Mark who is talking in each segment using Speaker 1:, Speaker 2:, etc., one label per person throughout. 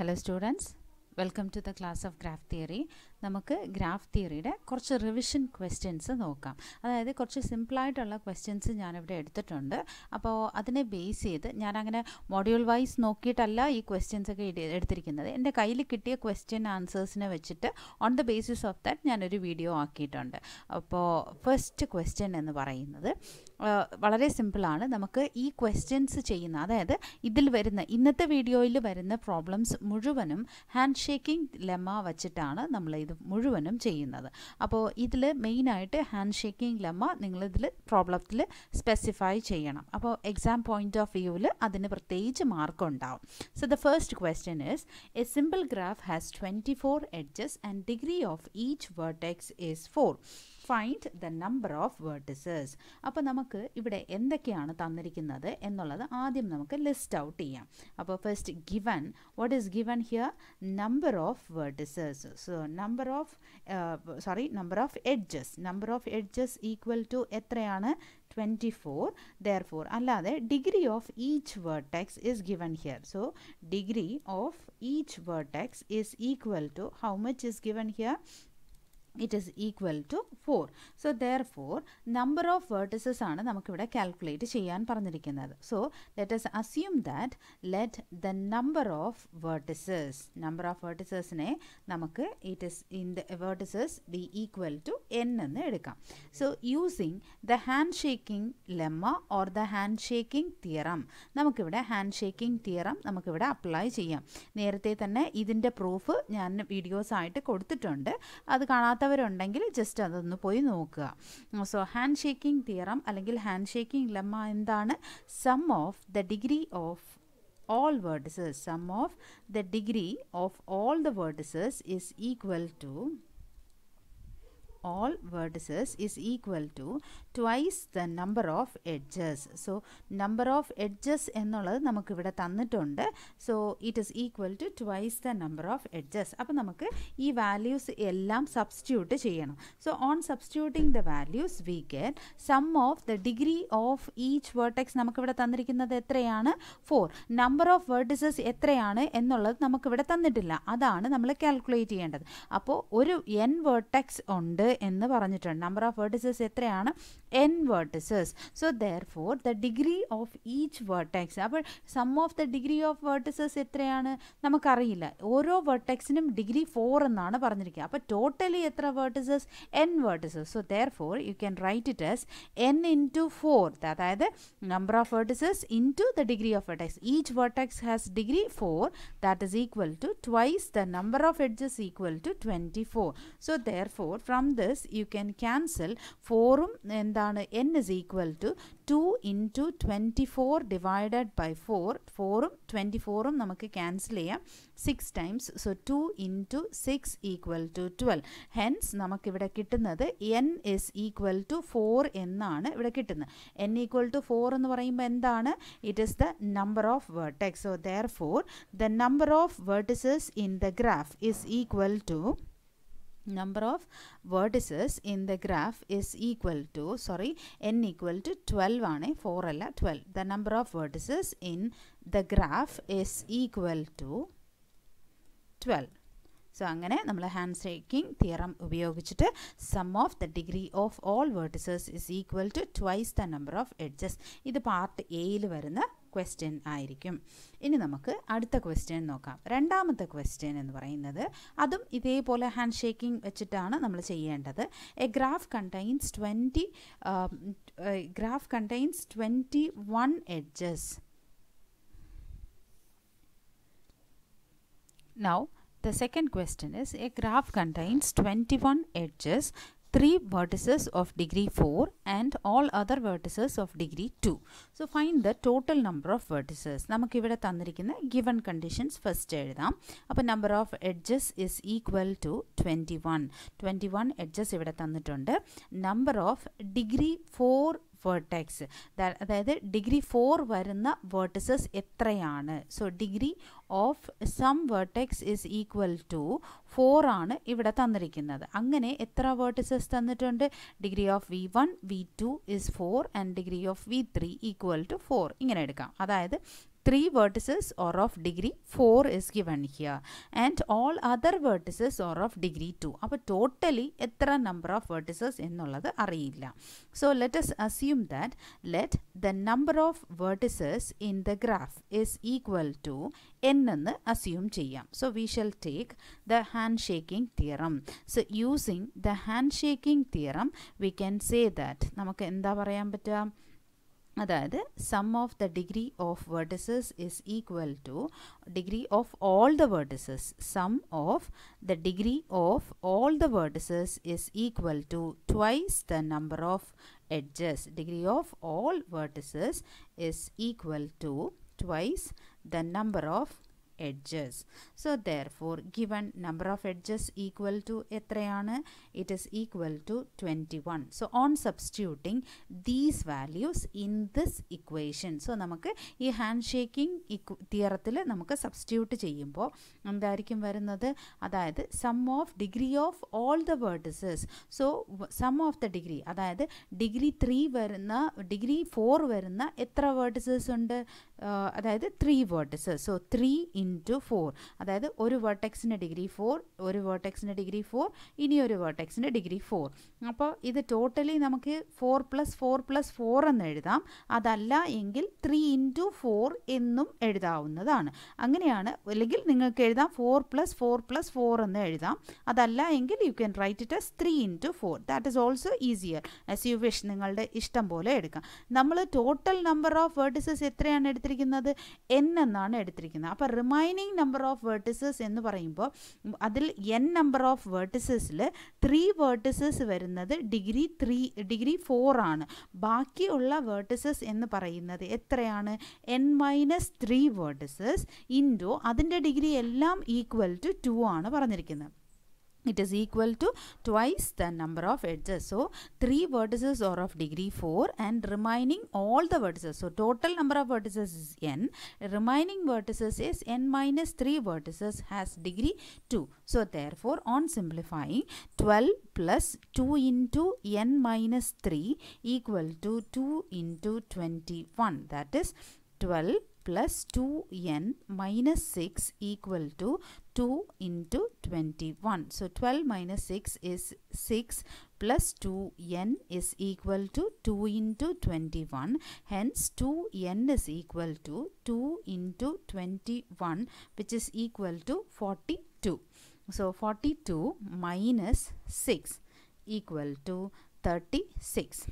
Speaker 1: Hello students, welcome to the class of graph theory. നമുക്ക് graph തിയറിയുടെ കുറച്ച് revision questions നോക്കാം അതായത് കുറച്ച് സിമ്പിളായിട്ടുള്ള ക്വസ്റ്റ്യൻസ് ഞാനിവിടെ എടുത്തിട്ടുണ്ട് അപ്പോൾ അതിനെ ബേസ് ചെയ്ത് ഞാനങ്ങനെ മോഡ്യൂൾ വൈസ് നോക്കിയിട്ടല്ല ഈ ക്വസ്റ്റ്യൻസ് ഒക്കെ എടുത്തിരിക്കുന്നത് എൻ്റെ കയ്യിൽ കിട്ടിയ ക്വസ്റ്റ്യൻ ആൻസേഴ്സിനെ വെച്ചിട്ട് on the basis of that ഞാനൊരു വീഡിയോ ആക്കിയിട്ടുണ്ട് അപ്പോൾ ഫസ്റ്റ് ക്വസ്റ്റ്യൻ എന്ന് പറയുന്നത് വളരെ സിമ്പിളാണ് നമുക്ക് ഈ ക്വസ്റ്റ്യൻസ് ചെയ്യുന്ന അതായത് ഇതിൽ വരുന്ന ഇന്നത്തെ വീഡിയോയിൽ വരുന്ന പ്രോബ്ലംസ് മുഴുവനും ഹാൻഡ് ഷേക്കിംഗ് ലെമ്മ വച്ചിട്ടാണ് നമ്മൾ ഇത് ഇത് മുഴുവനും ചെയ്യുന്നത് അപ്പോൾ ഇതിൽ മെയിനായിട്ട് ഹാൻഡ് ഷേക്കിംഗ് ലെമ്മ നിങ്ങളിതിൽ പ്രോബ്ലത്തിൽ സ്പെസിഫൈ ചെയ്യണം അപ്പോൾ എക്സാം പോയിൻ്റ് ഓഫ് വ്യൂവിൽ അതിന് പ്രത്യേകിച്ച് മാർക്ക് ഉണ്ടാവും so the first question is a simple graph has twenty four edges and degree of each vertex is four find the number of vertices അപ്പോൾ നമുക്ക് ഇവിടെ എന്തൊക്കെയാണ് തന്നിരിക്കുന്നത് എന്നുള്ളത് ആദ്യം നമുക്ക് ലിസ്റ്റ് ഔട്ട് ചെയ്യാം അപ്പോൾ first given what is given here number of vertices so number of sorry number of edges number of edges equal to എത്രയാണ് ട്വൻറ്റി ഫോർ ദർ ഫോർ അല്ലാതെ degree of each vertex is given here so degree of each vertex is equal to how much is given here it is equal to four so there four number of vertices ആണ് നമുക്കിവിടെ calculate ചെയ്യാൻ പറഞ്ഞിരിക്കുന്നത് so let us assume that let the number of vertices number of വേർട്ടിസസിനെ നമുക്ക് it is in the vertices be equal to n എന്ന് എടുക്കാം so using the hand shaking lemma or the hand shaking theorem നമുക്കിവിടെ hand shaking theorem നമുക്കിവിടെ apply ചെയ്യാം നേരത്തെ തന്നെ ഇതിൻ്റെ പ്രൂഫ് ഞാൻ വീഡിയോസായിട്ട് കൊടുത്തിട്ടുണ്ട് അത് കാണാത്ത അറിയാത്തവരുണ്ടെങ്കിൽ ജസ്റ്റ് അതൊന്ന് പോയി നോക്കുക സോ ഹാൻഡ് ഷേക്കിംഗ് തിയറം അല്ലെങ്കിൽ ഹാൻഡ് ഷേക്കിംഗ് ലെമ്മ എന്താണ് sum of the degree of all vertices sum of the degree of all the vertices is equal to all vertices is equal to twice the number of edges. So, number of edges എന്നുള്ളത് നമുക്കിവിടെ തന്നിട്ടുണ്ട് so it is equal to twice the number of edges അപ്പോൾ നമുക്ക് ഈ values എല്ലാം substitute ചെയ്യണം so on substituting the values we get sum of the degree of each vertex നമുക്കിവിടെ തന്നിരിക്കുന്നത് എത്രയാണ് ഫോർ നമ്പർ ഓഫ് വേർട്ടിസസ് എത്രയാണ് എന്നുള്ളത് നമുക്കിവിടെ തന്നിട്ടില്ല അതാണ് നമ്മൾ കാൽക്കുലേറ്റ് ചെയ്യേണ്ടത് അപ്പോൾ ഒരു എൻ വേർട്ടെക്സ് ഉണ്ട് എന്ന് പറഞ്ഞിട്ടുണ്ട് നമ്പർ ഓഫ് വേർട്ടിസസ് എത്രയാണ് n vertices so therefore the degree of each vertex but sum of the degree of vertices ethrayana namakarayilla oro vertex in degree 4 ennaana paranjirikka appo totally ethra vertices n vertices so therefore you can write it as n into 4 that is number of vertices into the degree of vertex each vertex has degree 4 that is equal to twice the number of edges equal to 24 so therefore from this you can cancel 4 um and എന്താണ് n is equal to two into twenty four divided by four ഫോറും ട്വൻറ്റി ഫോറും നമുക്ക് cancel ചെയ്യാം six times so two into six equal to twelve hence നമുക്കിവിടെ കിട്ടുന്നത് n is equal to four എന്നാണ് ഇവിടെ കിട്ടുന്നത് എൻ ഈക്വൽ ടു ഫോർ എന്ന് പറയുമ്പോൾ എന്താണ് it is the number of vertex so there therefore the number of vertices in the graph is equal to number of vertices in the graph is equal to sorry n equal to 12 ആണ് four അല്ല twelve the number of vertices in the graph is equal to twelve so അങ്ങനെ നമ്മൾ hand shaking theorem ഉപയോഗിച്ചിട്ട് sum of the degree of all vertices is equal to twice the number of edges ഇത് part എയിൽ വരുന്ന question ആയിരിക്കും ഇനി നമുക്ക് അടുത്ത ക്വസ്റ്റ്യൻ നോക്കാം രണ്ടാമത്തെ ക്വസ്റ്റ്യൻ എന്ന് പറയുന്നത് അതും ഇതേപോലെ ഹാൻഡ് ഷേക്കിംഗ് വെച്ചിട്ടാണ് നമ്മൾ ചെയ്യേണ്ടത് a graph contains twenty graph contains twenty one edges now second question is a graph contains twenty 21 edges three vertices of degree 4 and all other vertices of degree 2. So find the total number of vertices. നമുക്കിവിടെ തന്നിരിക്കുന്ന given conditions first എഴുതാം number of edges is equal to 21. 21 edges ഇവിടെ തന്നിട്ടുണ്ട്. Number of degree 4 vertex അതായത് degree four വരുന്ന vertices എത്രയാണ് so degree of sum vertex is equal to four ആണ് ഇവിടെ തന്നിരിക്കുന്നത് അങ്ങനെ എത്ര വേർട്ടസസ് തന്നിട്ടുണ്ട് degree of v one v two is four and degree of v three equal to four ഇങ്ങനെ എടുക്കാം അതായത് three vertices are of degree 4 is given here and all other vertices are of degree 2 അപ്പോൾ totally എത്ര number of vertices എന്നുള്ളത് അറിയില്ല so let us assume that let the number of vertices in the graph is equal to n ennu assume cheyyam so we shall take the handshaking theorem so using the handshaking theorem we can say that say endha parayan എന്താ That is, sum of the degree of vertices is equal to degree of all the vertices. Sum of the degree of all the vertices is equal to twice the number of edges. Degree of all vertices is equal to twice the number of edges. So therefore given number of edges equal to എത്രയാണ്? It is equal to 21. So on substituting these values in this equation. So നമുക്ക് ഈ hand shaking തിയറത്തിൽ നമുക്ക് substitute ചെയ്യുമ്പോൾ എന്തായിരിക്കും വരുന്നത് അതായത് sum of degree of all the vertices so sum of the degree അതായത് degree three വരുന്ന ഡിഗ്രി ഫോർ വരുന്ന എത്ര വേർട്ടസസ് ഉണ്ട് അതായത് three vertices so three in into four അതായത് ഒരു വേർട്ടെക്സിൻ്റെ ഡിഗ്രി ഫോർ ഒരു വേർട്ടെക്സിൻ്റെ ഡിഗ്രി ഫോർ ഇനി ഒരു വേർട്ടെക്സിൻ്റെ ഡിഗ്രി ഫോർ അപ്പോൾ ഇത് ടോട്ടലി നമുക്ക് four plus four plus four എന്ന് എഴുതാം അതല്ല എങ്കിൽ ത്രീ ഇൻറ്റു ഫോർ എന്നും എഴുതാവുന്നതാണ് അങ്ങനെയാണ് അല്ലെങ്കിൽ നിങ്ങൾക്ക് എഴുതാം four plus four plus four എന്ന് എഴുതാം അതല്ല എങ്കിൽ you can write it as three into four that is also easier as you wish നിങ്ങളുടെ ഇഷ്ടം പോലെ എടുക്കാം നമ്മൾ ടോട്ടൽ നമ്പർ ഓഫ് വേർട്ടിസസ് എത്രയാണ് എടുത്തിരിക്കുന്നത് എൻ എന്നാണ് എടുത്തിരിക്കുന്നത് അപ്പോൾ remain defining number of vertices എന്ന് പറയുമ്പോൾ അതിൽ എൻ നമ്പർ ഓഫ് വേർട്ടിസസിൽ ത്രീ വേർട്ടിസസ് വരുന്നത് ഡിഗ്രി ത്രീ ഡിഗ്രി ഫോറാണ് ബാക്കിയുള്ള വേർട്ടിസസ് എന്ന് പറയുന്നത് എത്രയാണ് n minus three vertices into അതിൻ്റെ ഡിഗ്രി എല്ലാം ഈക്വൽ ടു ടു ആണ് പറഞ്ഞിരിക്കുന്നത് it is equal to twice the number of edges. So, 3 vertices are of degree 4 and remaining all the vertices. So, total number of vertices is n. Remaining vertices is n minus 3 vertices has degree 2. So, therefore, on simplifying 12 plus 2 into n minus 3 equal to 2 into 21 that is 12 plus 2n minus 6 equal to 2 into 21. So 12 minus 6 is 6 plus 2n is equal to 2 into 21. Hence 2n is equal to 2 into 21 which is equal to 42. So 42 minus 6 equal to 36.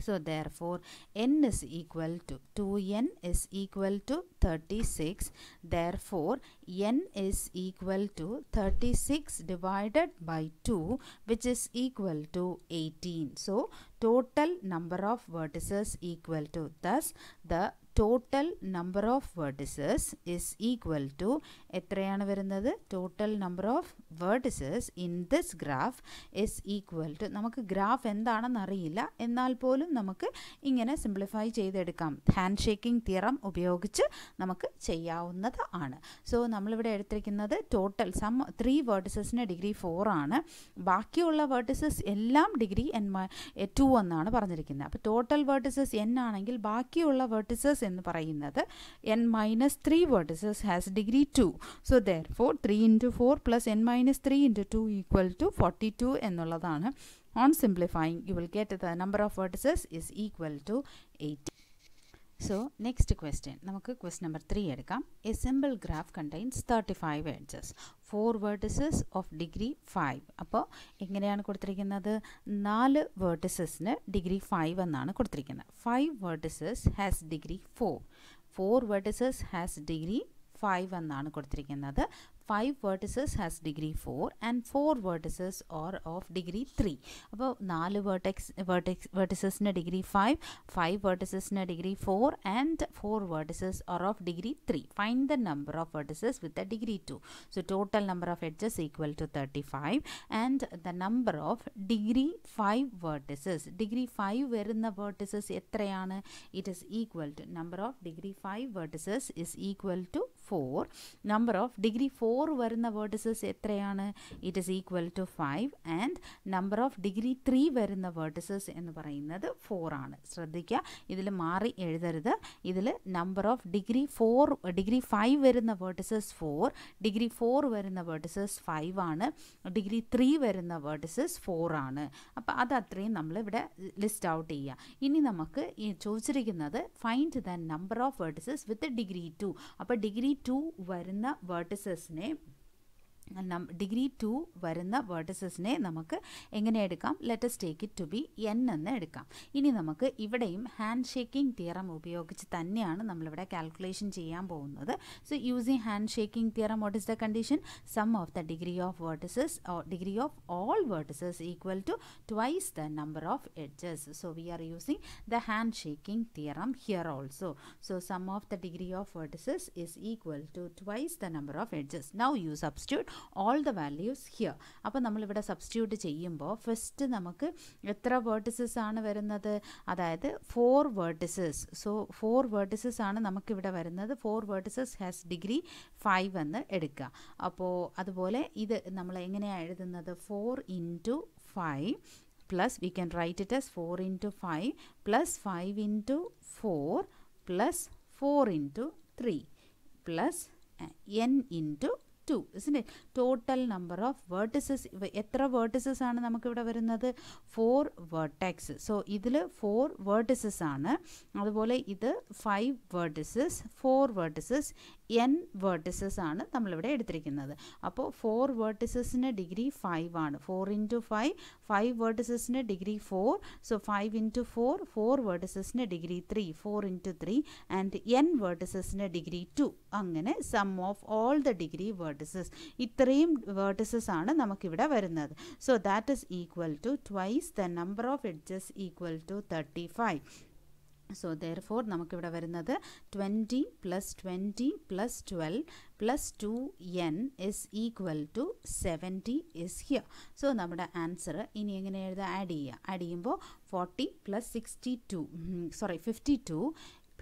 Speaker 1: So therefore n is equal to 2n is equal to 36. Therefore n is equal to 36 divided by 2 which is equal to 18. So total number of vertices equal to thus the total number of vertices is equal to എത്രയാണ് വരുന്നത് total number of vertices in this graph is equal to നമുക്ക് graph എന്താണെന്ന് അറിയില്ല എന്നാൽ പോലും നമുക്ക് ഇങ്ങനെ simplify ചെയ്തെടുക്കാം ഹാൻഡ് ഷേക്കിംഗ് തിയറം ഉപയോഗിച്ച് നമുക്ക് ചെയ്യാവുന്നത് ആണ് സോ നമ്മളിവിടെ എടുത്തിരിക്കുന്നത് ടോട്ടൽ സം ത്രീ വേർട്ടിസസിന് ഡിഗ്രി ഫോർ ആണ് ബാക്കിയുള്ള വേർഡിസസ് എല്ലാം ഡിഗ്രി എൻ ടു എന്നാണ് പറഞ്ഞിരിക്കുന്നത് അപ്പോൾ ടോട്ടൽ വേർഡിസസ് എൻ ആണെങ്കിൽ ബാക്കിയുള്ള വേർഡിസസ് എന്ന് പറയുന്നത് n minus three vertices has degree two so there therefore three into four plus n minus three into two equal to forty two എന്നുള്ളതാണ് on simplifying you will get the number of vertices is equal to eighty so next question നമുക്ക് quest number three എടുക്കാം a simple graph contains thirty five edges four vertices of degree five അപ്പോൾ എങ്ങനെയാണ് കൊടുത്തിരിക്കുന്നത് നാല് വേർട്ടിസസിന് degree five എന്നാണ് കൊടുത്തിരിക്കുന്നത് five vertices has degree four four vertices has degree five എന്നാണ് കൊടുത്തിരിക്കുന്നത് 5 vertices has degree 4 and 4 vertices are of degree 3. About 4 vertex, vertices in a degree 5, 5 vertices in a degree 4 and 4 vertices are of degree 3. Find the number of vertices with a degree 2. So, total number of edges equal to 35 and the number of degree 5 vertices. Degree 5 where in the vertices it is equal to number of degree 5 vertices is equal to four number of degree four വരുന്ന vertices എത്രയാണ് it is equal to five and number of degree three വരുന്ന vertices എന്ന് പറയുന്നത് four ആണ് ശ്രദ്ധിക്കുക ഇതിൽ മാറി എഴുതരുത് ഇതിൽ number of degree four degree five വരുന്ന വേർട്ടസസ് ഫോർ ഡിഗ്രി ഫോർ വരുന്ന വേർട്ടസസ് ഫൈവ് ആണ് ഡിഗ്രി ത്രീ വരുന്ന വേർട്ടസസ് ഫോർ ആണ് അപ്പോൾ അത് അത്രയും നമ്മളിവിടെ ലിസ്റ്റ് ഔട്ട് ചെയ്യുക ഇനി നമുക്ക് ചോദിച്ചിരിക്കുന്നത് find the number of vertices with degree two അപ്പോൾ ഡിഗ്രി ടു വരുന്ന വേർട്ടിസസിനെ ഡിഗ്രി ടു വരുന്ന വേർട്ടസസിനെ നമുക്ക് എങ്ങനെ എടുക്കാം let's take it to be n എന്ന് എടുക്കാം ഇനി നമുക്ക് ഇവിടെയും ഹാൻഡ് ഷേക്കിംഗ് തിയറം ഉപയോഗിച്ച് തന്നെയാണ് നമ്മളിവിടെ കാൽക്കുലേഷൻ ചെയ്യാൻ പോകുന്നത് so using hand shaking theorem what is the condition sum of the degree of vertices degree of all vertices equal to twice the number of edges so we are using the hand shaking theorem here also so sum of the degree of vertices is equal to twice the number of edges now you substitute all the values here അപ്പോൾ നമ്മളിവിടെ substitute ചെയ്യുമ്പോൾ first നമുക്ക് എത്ര vertices ആണ് വരുന്നത് അതായത് four vertices so four vertices ആണ് നമുക്കിവിടെ വരുന്നത് four vertices has degree five എന്ന് എടുക്കുക അപ്പോൾ അതുപോലെ ഇത് നമ്മൾ എങ്ങനെയാണ് എഴുതുന്നത് four into five plus we can write it as four into five plus five into four plus four into three plus n into two ഇസിൻ്റെ ടോട്ടൽ നമ്പർ ഓഫ് വേർട്ടിസസ് എത്ര വേർട്ടിസസ് ആണ് നമുക്കിവിടെ വരുന്നത് ഫോർ വേർട്ടാക്സ് സോ ഇതിൽ four vertices ആണ് അതുപോലെ ഇത് five vertices four vertices n vertices ആണ് നമ്മളിവിടെ എടുത്തിരിക്കുന്നത് അപ്പോൾ ഫോർ വേർട്ടിസസിന് ഡിഗ്രി ഫൈവ് ആണ് ഫോർ ഇൻറ്റു ഫൈവ് ഫൈവ് വേർട്ടിസസിന് degree four so five into four four വേർട്ടിസസിന് degree three four into three and n വേർട്ടിസസിന് ഡിഗ്രി ടു അങ്ങനെ sum of all the degree vertices ഇത്രയും വേർട്ടിസസ് ആണ് നമുക്കിവിടെ വരുന്നത് so that is equal to twice the number of edges equal to thirty five so therefore നമുക്കിവിടെ വരുന്നത് twenty plus twenty plus twelve plus two n is equal to seventy is here so നമ്മുടെ answer ഇനി എങ്ങനെ എഴുതാം add ചെയ്യുക add ചെയ്യുമ്പോൾ forty plus sixty two sorry fifty two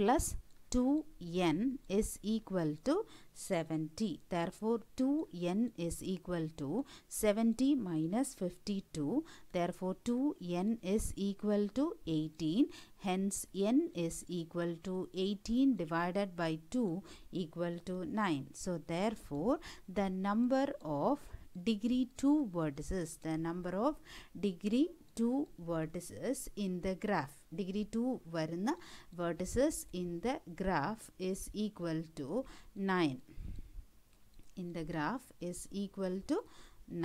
Speaker 1: plus 2n is equal to 70. Therefore, 2n is equal to 70 minus 52. Therefore, 2n is equal to 18. Hence, n is equal to 18 divided by 2 equal to 9. So, therefore, the number of degree 2 vertices, the number of degree two vertices in the graph degree two വരുന്ന vertices in the graph is equal to nine in the graph is equal to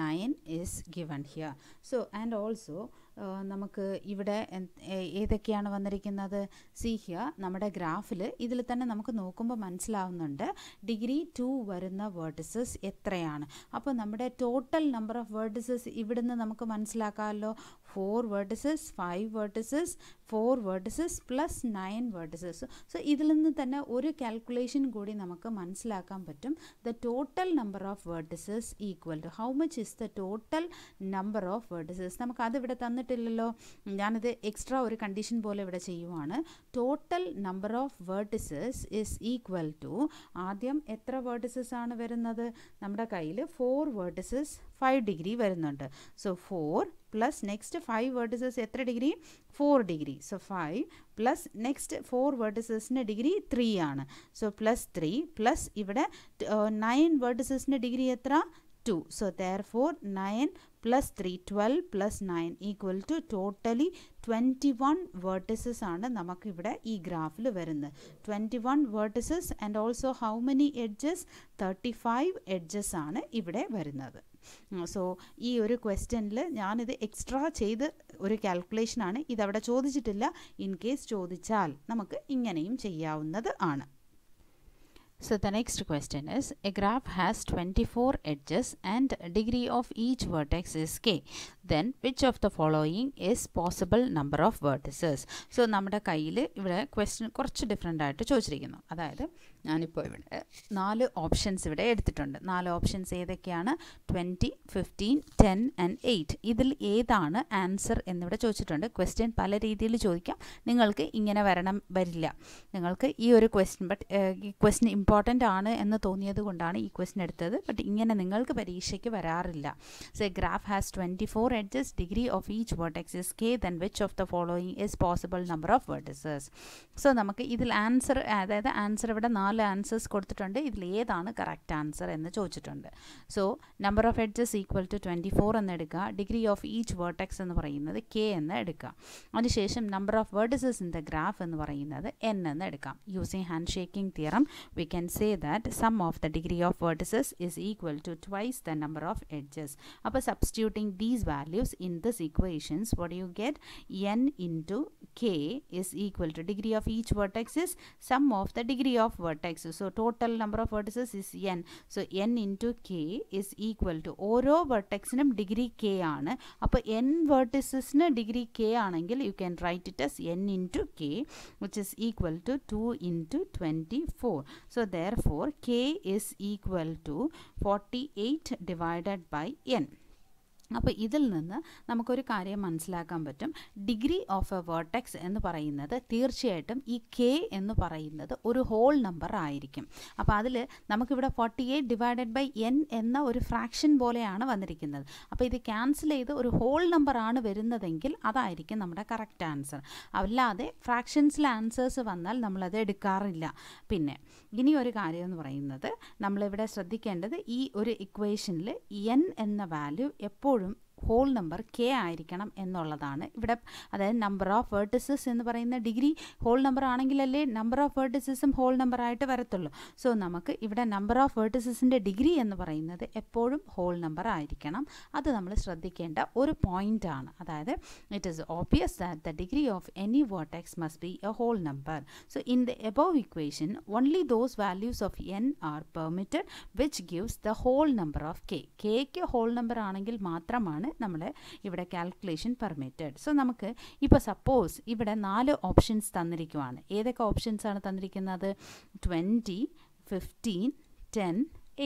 Speaker 1: nine is given here so and also നമുക്ക് ഇവിടെ ഏതൊക്കെയാണ് വന്നിരിക്കുന്നത് C ഹിയ നമ്മുടെ ഗ്രാഫിൽ ഇതിൽ തന്നെ നമുക്ക് നോക്കുമ്പോൾ മനസ്സിലാവുന്നുണ്ട് ഡിഗ്രി ടു വരുന്ന വേർട്ടിസസ് എത്രയാണ് അപ്പോൾ നമ്മുടെ ടോട്ടൽ നമ്പർ ഓഫ് വേർട്ടിസസ് ഇവിടുന്ന് നമുക്ക് മനസ്സിലാക്കാമല്ലോ four vertices five vertices four vertices plus nine vertices so ഇതിൽ നിന്ന് തന്നെ ഒരു കാൽക്കുലേഷൻ കൂടി നമുക്ക് മനസ്സിലാക്കാൻ പറ്റും the total number of vertices equal to how much is the total number of vertices നമുക്ക് അതിവിടെ തന്നിട്ടില്ലല്ലോ ഞാനത് എക്സ്ട്രാ ഒരു കണ്ടീഷൻ പോലെ ഇവിടെ ചെയ്യുവാണ് total number of vertices is equal to ആദ്യം എത്ര വേർട്ടിസസ് ആണ് വരുന്നത് നമ്മുടെ കയ്യിൽ ഫോർ വേർട്ടിസസ് ഫൈവ് ഡിഗ്രി വരുന്നുണ്ട് so four plus next five vertices എത്ര degree four degree so five plus next four വേർട്ടിസസിൻ്റെ ഡിഗ്രി ത്രീ ആണ് സോ പ്ലസ് ത്രീ പ്ലസ് ഇവിടെ നയൻ വേർട്ടിസസിൻ്റെ ഡിഗ്രി എത്ര two so there therefore nine plus three twelve plus nine equal to totally twenty one vertices ആണ് നമുക്കിവിടെ ഈ ഗ്രാഫിൽ വരുന്നത് twenty one vertices and also how many edges thirty five edges ആണ് ഇവിടെ വരുന്നത് സോ ഈ ഒരു ക്വസ്റ്റ്യനിൽ ഞാനിത് എക്സ്ട്രാ ചെയ്ത് ഒരു കാൽക്കുലേഷനാണ് ഇതവിടെ ചോദിച്ചിട്ടില്ല ഇൻ കേസ് ചോദിച്ചാൽ നമുക്ക് ഇങ്ങനെയും ചെയ്യാവുന്നത് ആണ് the next question is a graph has twenty 24 edges and degree of each vertex is k. then which of the following is possible number of vertices so നമ്മുടെ കയ്യിൽ ഇവിടെ question കുറച്ച് ഡിഫറെൻ്റ് ആയിട്ട് ചോദിച്ചിരിക്കുന്നു അതായത് ഞാനിപ്പോൾ ഇവിടെ നാല് ഓപ്ഷൻസ് ഇവിടെ എടുത്തിട്ടുണ്ട് നാല് ഓപ്ഷൻസ് ഏതൊക്കെയാണ് twenty fifteen ten and eight ഇതിൽ ഏതാണ് ആൻസർ എന്നിവിടെ ചോദിച്ചിട്ടുണ്ട് ക്വസ്റ്റ്യൻ പല രീതിയിൽ ചോദിക്കാം നിങ്ങൾക്ക് ഇങ്ങനെ വരണം വരില്ല നിങ്ങൾക്ക് ഈ ഒരു ക്വസ്റ്റ്യൻ ബട്ട് ഈ ക്വസ്റ്റ്യൻ ഇമ്പോർട്ടൻ്റ് ആണ് എന്ന് തോന്നിയത് കൊണ്ടാണ് ഈ ക്വസ്റ്റ്യൻ എടുത്തത് ബട്ട് ഇങ്ങനെ നിങ്ങൾക്ക് പരീക്ഷയ്ക്ക് വരാറില്ല so graph has twenty four adjust degree of each vertex is k then which of the following is possible number of vertices സോ നമുക്ക് ഇതിൽ ആൻസർ അതായത് ആൻസർ ഇവിടെ നാല് ആൻസേഴ്സ് കൊടുത്തിട്ടുണ്ട് ഇതിൽ ഏതാണ് കറക്റ്റ് ആൻസർ എന്ന് ചോദിച്ചിട്ടുണ്ട് so number of edges equal to twenty four എന്ന് എടുക്കുക ഡിഗ്രി ഓഫ് ഈച്ച് വേർട്ടെക്സ് എന്ന് പറയുന്നത് കെ എന്ന് എടുക്കുക അതിനുശേഷം number of vertices in the graph എന്ന് പറയുന്നത് എൻ എന്ന് എടുക്കാം using hand shaking theorem we can say that sum of the degree of vertices is equal to twice the number of edges അപ്പോൾ substituting these value in this equations what do you get n into k is equal to degree of each vertex is sum of the degree of vertices. so total number of vertices is n so n into k is equal to oro vertex in degree k on upper n vertices in degree k on angle you can write it as n into k which is equal to 2 into 24 so therefore k is equal to 48 divided by n അപ്പോൾ ഇതിൽ നിന്ന് നമുക്കൊരു കാര്യം മനസ്സിലാക്കാൻ പറ്റും degree of A vertex എന്ന് പറയുന്നത് തീർച്ചയായിട്ടും ഈ കെ എന്ന് പറയുന്നത് ഒരു ഹോൾ നമ്പർ ആയിരിക്കും അപ്പോൾ അതിൽ നമുക്കിവിടെ forty eight divided by n എന്ന ഒരു ഫ്രാക്ഷൻ പോലെയാണ് വന്നിരിക്കുന്നത് അപ്പോൾ ഇത് ക്യാൻസൽ ചെയ്ത് ഒരു ഹോൾ നമ്പർ ആണ് വരുന്നതെങ്കിൽ അതായിരിക്കും നമ്മുടെ കറക്റ്റ് ആൻസർ അല്ലാതെ ഫ്രാക്ഷൻസിലെ ആൻസേഴ്സ് വന്നാൽ നമ്മളത് എടുക്കാറില്ല പിന്നെ ഇനി ഒരു കാര്യം എന്ന് പറയുന്നത് നമ്മളിവിടെ ശ്രദ്ധിക്കേണ്ടത് ഈ ഒരു ഇക്വേഷനിൽ എൻ എന്ന വാല്യൂ എപ്പോഴും ഹോൾ നമ്പർ കെ ആയിരിക്കണം എന്നുള്ളതാണ് ഇവിടെ അതായത് നമ്പർ ഓഫ് വേർട്ടിസസ് എന്ന് പറയുന്ന ഡിഗ്രി ഹോൾ നമ്പർ ആണെങ്കിലല്ലേ നമ്പർ ഓഫ് വേർട്ടിസസും ഹോൾ നമ്പറായിട്ട് വരത്തുള്ളൂ സോ നമുക്ക് ഇവിടെ നമ്പർ ഓഫ് വേർട്ടിസസിൻ്റെ ഡിഗ്രി എന്ന് പറയുന്നത് എപ്പോഴും ഹോൾ നമ്പർ ആയിരിക്കണം അത് നമ്മൾ ശ്രദ്ധിക്കേണ്ട ഒരു ആണ് അതായത് it is obvious that the degree of any vertex must be a whole number so in the above equation only those values of n are permitted which gives the whole number of K കെക്ക് whole number ആണെങ്കിൽ മാത്രമാണ് നമ്മൾ ഇവിടെ calculation permitted so നമുക്ക് ഇപ്പോൾ suppose ഇവിടെ നാല് options തന്നിരിക്കുവാണ് ഏതൊക്കെ ഓപ്ഷൻസാണ് തന്നിരിക്കുന്നത് ട്വൻറ്റി ഫിഫ്റ്റീൻ ടെൻ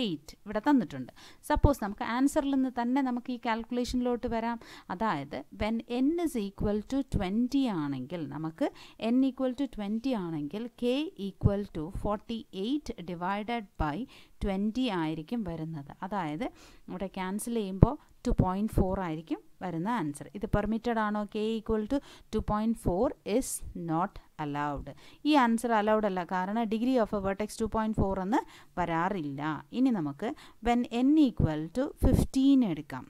Speaker 1: എയ്റ്റ് ഇവിടെ തന്നിട്ടുണ്ട് സപ്പോസ് നമുക്ക് ആൻസറിൽ നിന്ന് തന്നെ നമുക്ക് ഈ കാൽക്കുലേഷനിലോട്ട് വരാം അതായത് when n is equal to twenty ആണെങ്കിൽ നമുക്ക് എൻ ഈക്വൽ ടു ട്വൻറ്റി ആണെങ്കിൽ K equal to forty eight divided by twenty ആയിരിക്കും വരുന്നത് അതായത് ഇവിടെ ക്യാൻസൽ ചെയ്യുമ്പോൾ ടു പോയിൻറ്റ് ഫോർ ആയിരിക്കും വരുന്ന ആൻസർ ഇത് പെർമിറ്റഡ് ആണോ K equal to two point four is not allowed ഈ ആൻസർ അലൗഡ് അല്ല കാരണം degree of a vertex two point four എന്ന് വരാറില്ല ഇനി നമുക്ക് when n equal to fifteen എടുക്കാം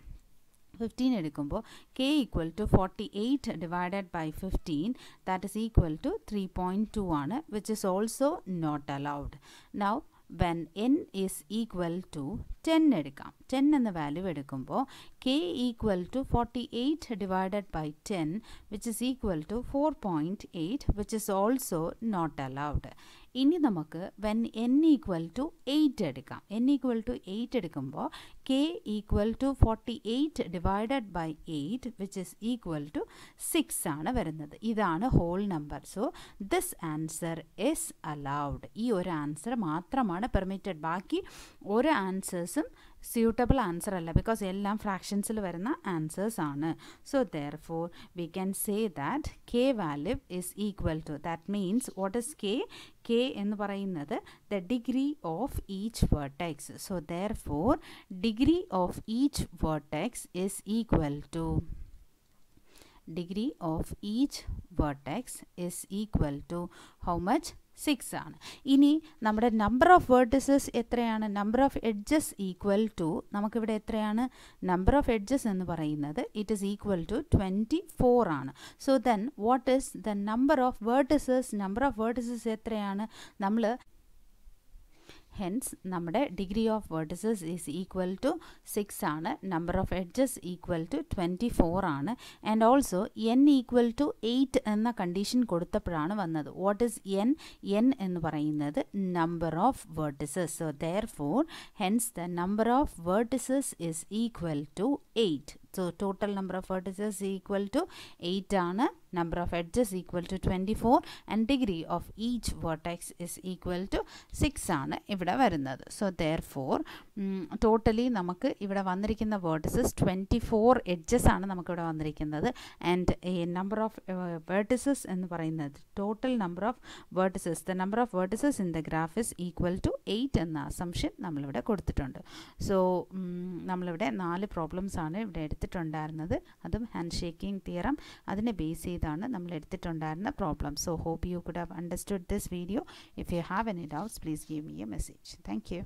Speaker 1: ഫിഫ്റ്റീൻ എടുക്കുമ്പോൾ K equal to forty eight divided by fifteen that is equal to three point two ആണ് which is also not allowed now when n is equal to 10 edukam 10 and the value edukumbo k equal to 48 divided by 10 which is equal to 4.8 which is also not allowed ഇനി നമുക്ക് when n equal to eight എടുക്കാം n equal to eight എടുക്കുമ്പോൾ K equal to forty eight divided by eight which is equal to six ആണ് വരുന്നത് ഇതാണ് whole number so this answer is allowed ഈ ഒരു answer മാത്രമാണ് പെർമിറ്റഡ് ബാക്കി ഒരു ആൻസേഴ്സും സ്യൂട്ടബിൾ ആൻസർ അല്ല ബിക്കോസ് എല്ലാം ഫ്രാക്ഷൻസിൽ വരുന്ന ആൻസേഴ്സ് ആണ് so there therefore we can say that K value is equal to that means what is K k in the the degree of each vertex so therefore degree of each vertex is equal to degree of each vertex is equal to how much six ആണ് ഇനി നമ്മുടെ number of vertices എത്രയാണ് number of edges equal to നമുക്കിവിടെ എത്രയാണ് number of edges എന്ന് പറയുന്നത് it is equal to twenty four ആണ് so then what is the number of vertices number of vertices എത്രയാണ് നമ്മൾ Hence, number degree of vertices is equal to 6 Anna number of edges equal to 24 Anna and also n equal to 8 Anna and the condition kodutta What is n? n in the number of vertices. So, therefore, hence the number of vertices is equal to 8. So total number of vertices equal to eight ആണ് number of edges equal to twenty four and degree of each vertex is equal to six ആണ് ഇവിടെ വരുന്നത് so there for totally നമുക്ക് ഇവിടെ വന്നിരിക്കുന്ന vertices twenty four edges ആണ് നമുക്കിവിടെ വന്നിരിക്കുന്നത് ആൻഡ് ഈ നമ്പർ ഓഫ് വേർട്ടിസസ് എന്ന് പറയുന്നത് total number of vertices the number of vertices in the graph is equal to eight എന്ന അസംഷൻ നമ്മളിവിടെ കൊടുത്തിട്ടുണ്ട് സോ നമ്മളിവിടെ നാല് പ്രോബ്ലംസ് ആണ് ഇവിടെ എടുത്തിട്ടുണ്ട് എടുത്തിട്ടുണ്ടായിരുന്നത് അതും ഹാൻഡ് ഷേക്കിംഗ് തിയറം അതിനെ ബേസ് ചെയ്താണ് നമ്മൾ എടുത്തിട്ടുണ്ടായിരുന്ന problem so hope you could have understood this video if you have any doubts please give me a message thank U